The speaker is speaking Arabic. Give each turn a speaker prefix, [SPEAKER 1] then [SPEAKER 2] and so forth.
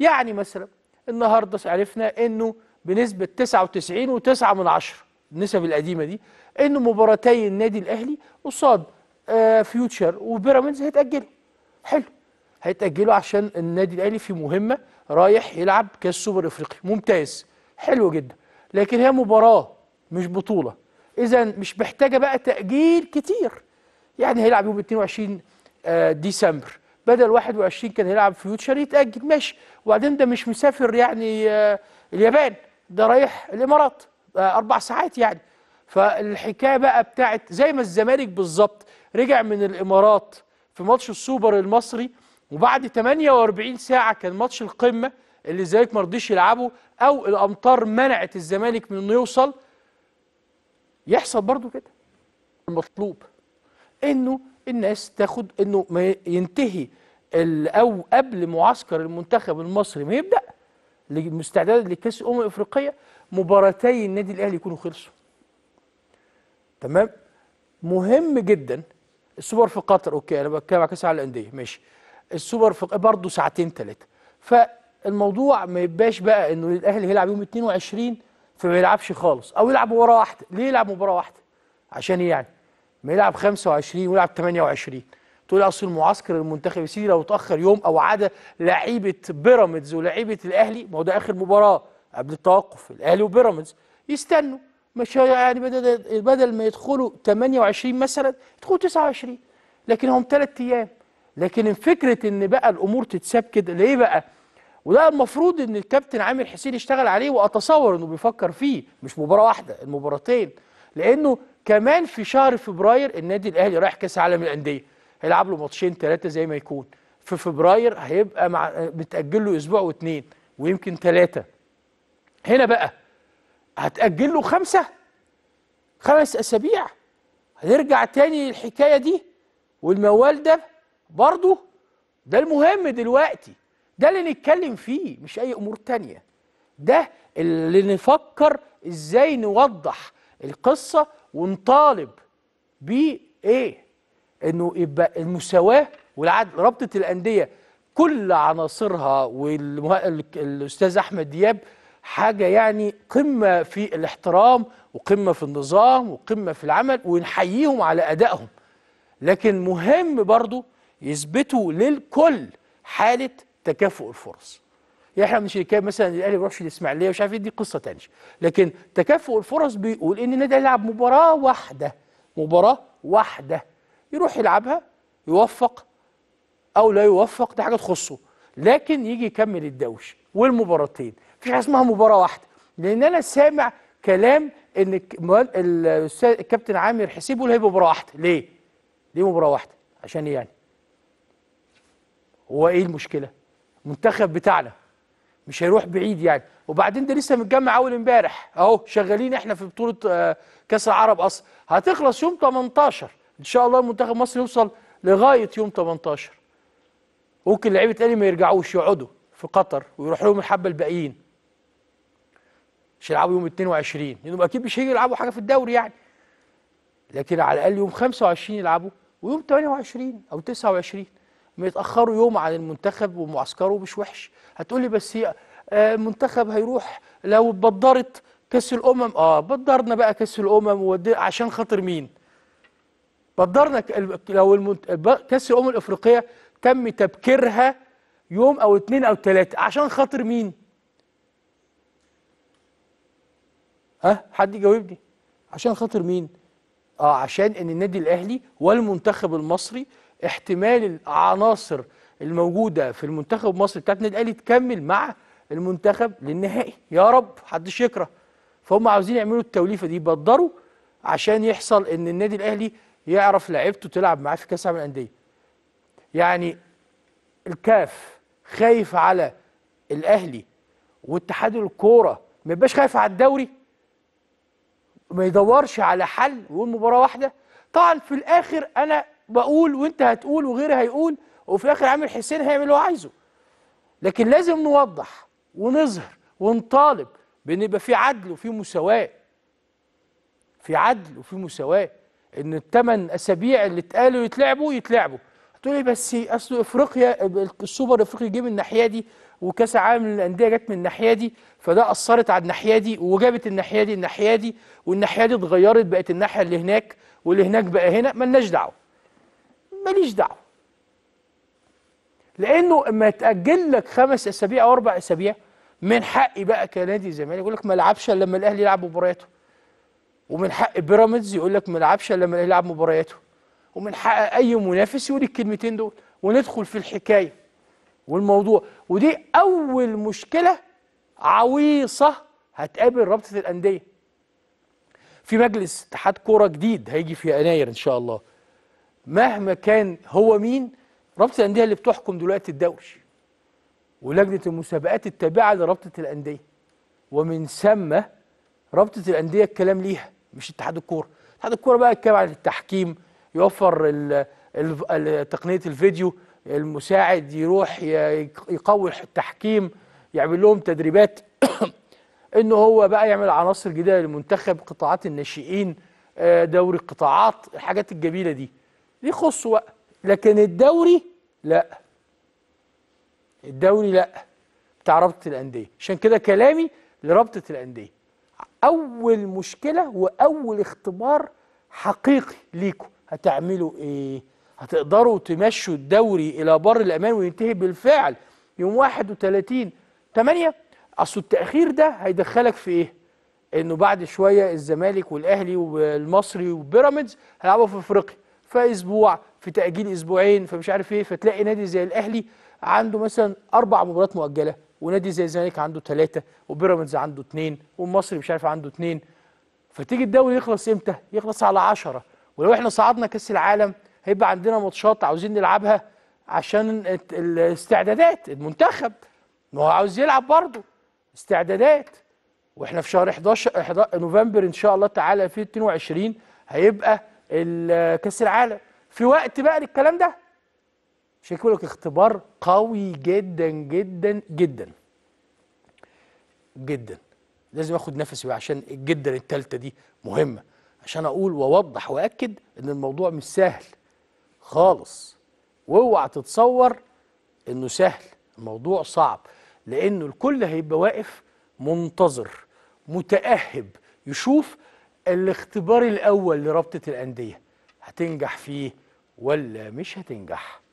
[SPEAKER 1] يعني مثلا النهاردة عرفنا أنه بنسبة 99.9 من عشرة النسب القديمة دي أنه مباراتي النادي الأهلي قصاد آه فيوتشر وبيراميدز هيتأجلوا حلو هيتأجلوا عشان النادي الأهلي في مهمة رايح يلعب كاس سوبر إفريقي ممتاز حلو جدا لكن هي مباراة مش بطولة إذا مش محتاجة بقى تأجيل كتير يعني هيلعب يوم 22 آه ديسمبر بدل 21 كان هيلعب فيوتشر يتأجل ماشي وبعدين ده مش مسافر يعني آه، اليابان ده رايح الإمارات آه، أربع ساعات يعني فالحكاية بقى بتاعت زي ما الزمالك بالظبط رجع من الإمارات في ماتش السوبر المصري وبعد 48 ساعة كان ماتش القمة اللي الزمالك ما رضيش يلعبه أو الأمطار منعت الزمالك من إنه يوصل يحصل برضو كده المطلوب إنه الناس تاخد إنه ما ينتهي او قبل معسكر المنتخب المصري ما يبدا لمستعداد لكاس الامم الافريقيه مباراتي النادي الاهلي يكونوا خلصوا تمام مهم جدا السوبر في قطر اوكي انا بتكلم على كاس العالم للانديه ماشي السوبر في برضه ساعتين ثلاثه فالموضوع ما يبقاش بقى انه الاهلي هيلعب يوم 22 فما يلعبش خالص او يلعب مباراه واحده ليه يلعب مباراه واحده عشان يعني ما يلعب 25 ويلعب 28 تقول اصل المعسكر المنتخب سيدي لو اتاخر يوم او عاد لعيبه بيراميدز ولاعيبه الاهلي ما هو ده اخر مباراه قبل التوقف الاهلي وبيراميدز يستنوا مش يعني بدل بدل ما يدخلوا 28 مثلا يدخلوا 29 لكن هم ثلاث ايام لكن فكره ان بقى الامور تتساب كده ليه بقى؟ وده المفروض ان الكابتن عامر حسين يشتغل عليه واتصور انه بيفكر فيه مش مباراه واحده المباراتين لانه كمان في شهر فبراير النادي الاهلي رايح كاس عالم الانديه هيلعب له ماتشين ثلاثه زي ما يكون في فبراير هيبقى مع بتاجل له اسبوع واثنين ويمكن ثلاثه هنا بقى هتاجل له خمسه خمس اسابيع هنرجع تاني للحكايه دي والموال ده برضه ده المهم دلوقتي ده اللي نتكلم فيه مش اي امور تانية ده اللي نفكر ازاي نوضح القصه ونطالب بايه انه يبقى المساواه والعدل رابطه الانديه كل عناصرها والاستاذ احمد دياب حاجه يعني قمه في الاحترام وقمه في النظام وقمه في العمل ونحييهم على ادائهم لكن مهم برضو يثبتوا للكل حاله تكافؤ الفرص يحيى يعني من الشركات مثلا الاهلي ما بيروحش الاسماعيليه مش عارف دي قصه ثانيه لكن تكافؤ الفرص بيقول ان النادي هيلعب مباراه واحده مباراه واحده يروح يلعبها يوفق او لا يوفق دي حاجه تخصه لكن يجي يكمل الدوش والمباراتين مفيش حاجه اسمها مباراه واحده لان انا سامع كلام ان الاستاذ الكابتن عامر حسيب بيقول هيبقى مباراه واحده ليه؟ ليه مباراه واحده؟ عشان ايه يعني؟ هو ايه المشكله؟ المنتخب بتاعنا مش هيروح بعيد يعني وبعدين ده لسه متجمع اول امبارح اهو شغالين احنا في بطوله آه، كاس العرب اصلا هتخلص يوم 18 ان شاء الله المنتخب المصري يوصل لغايه يوم 18 ممكن لعيبه الاهلي ما يرجعوش يقعدوا في قطر ويروح لهم الحبه الباقيين مش يلعبوا يوم 22 لانهم اكيد مش هيجوا يلعبوا حاجه في الدوري يعني لكن على الاقل يوم 25 يلعبوا ويوم 28 او 29 ما يتاخروا يوم عن المنتخب ومعسكره مش وحش هتقول لي بس هي آه، المنتخب هيروح لو اتبدرت كاس الامم اه بدرنا بقى كاس الامم عشان خاطر مين بدرنا لو كاس الامم الافريقيه تم تبكيرها يوم او اثنين او ثلاثه عشان خاطر مين؟ ها حد يجاوبني عشان خاطر مين؟ اه عشان ان النادي الاهلي والمنتخب المصري احتمال العناصر الموجوده في المنتخب المصري بتاعت النادي الاهلي تكمل مع المنتخب للنهائي يا رب محدش يكره فهم عاوزين يعملوا التوليفه دي بدروا عشان يحصل ان النادي الاهلي يعرف لعيبته تلعب معاه في كاس العالم للانديه يعني الكاف خايف على الاهلي واتحاد الكوره ما يبقاش خايف على الدوري ما يدورش على حل ويقول مباراه واحده طبعا في الاخر انا بقول وانت هتقول وغيري هيقول وفي الاخر عامل حسين هيعمل اللي هو عايزه لكن لازم نوضح ونظهر ونطالب بان يبقى في عدل وفي مساواه في عدل وفي مساواه ان الثمان اسابيع اللي اتقالوا يتلعبوا يتلعبوا هتقولي إيه بس اصل افريقيا السوبر افريقي جه من الناحيه دي وكاس العالم للانديه جت من الناحيه دي فده اثرت على الناحيه دي وجابت الناحيه دي الناحيه دي والناحيه دي اتغيرت بقت الناحيه اللي هناك واللي هناك بقى هنا مالناش دعوه ماليش دعوه لانه اما يتاجل لك خمس اسابيع او اربع اسابيع من حقي بقى كنادي الزمالك يقول لك ما العبش الا لما الاهلي يلعب مبارياته ومن حق بيراميدز يقول لك ما لعبش الا لما يلعب مبارياته ومن حق اي منافس يقول الكلمتين دول وندخل في الحكايه والموضوع ودي اول مشكله عويصه هتقابل رابطه الانديه في مجلس اتحاد كوره جديد هيجي في يناير ان شاء الله مهما كان هو مين رابطه الانديه اللي بتحكم دلوقتي الدوري ولجنه المسابقات التابعه لرابطه الانديه ومن ثم رابطه الانديه الكلام ليها مش اتحاد الكوره اتحاد الكوره بقى يتكلم عن التحكيم يوفر تقنيه الفيديو المساعد يروح يقوي التحكيم يعمل لهم تدريبات ان هو بقى يعمل عناصر جديده للمنتخب قطاعات الناشئين آه، دوري قطاعات الحاجات الجميله دي دي خص بقى لكن الدوري لا الدوري لا بتاع رابطه الانديه عشان كده كلامي لرابطه الانديه اول مشكله واول اختبار حقيقي ليكم هتعملوا ايه هتقدروا تمشوا الدوري الى بر الامان وينتهي بالفعل يوم 31 8 اصل التاخير ده هيدخلك في ايه انه بعد شويه الزمالك والاهلي والمصري وبيراميدز هيلعبوا في افريقيا فاسبوع في تاجيل اسبوعين فمش عارف ايه فتلاقي نادي زي الاهلي عنده مثلا اربع مباريات مؤجله ونادي زي الزمالك عنده ثلاثه وبيراميدز عنده اثنين والمصري مش عارف عنده اثنين فتيجي الدوري يخلص امتى؟ يخلص على 10 ولو احنا صعدنا كاس العالم هيبقى عندنا ماتشات عاوزين نلعبها عشان الاستعدادات المنتخب ما هو عاوز يلعب برضه استعدادات واحنا في شهر 11 نوفمبر ان شاء الله تعالى 2022 هيبقى كاس العالم في وقت بقى للكلام ده شكله لك اختبار قوي جدا جدا جدا جدا لازم اخد نفسي بقى عشان جدا التالتة دي مهمة عشان اقول واوضح واكد ان الموضوع مش سهل خالص واوعى تتصور انه سهل الموضوع صعب لانه الكل هيبقى واقف منتظر متاهب يشوف الاختبار الاول لرابطه الانديه هتنجح فيه ولا مش هتنجح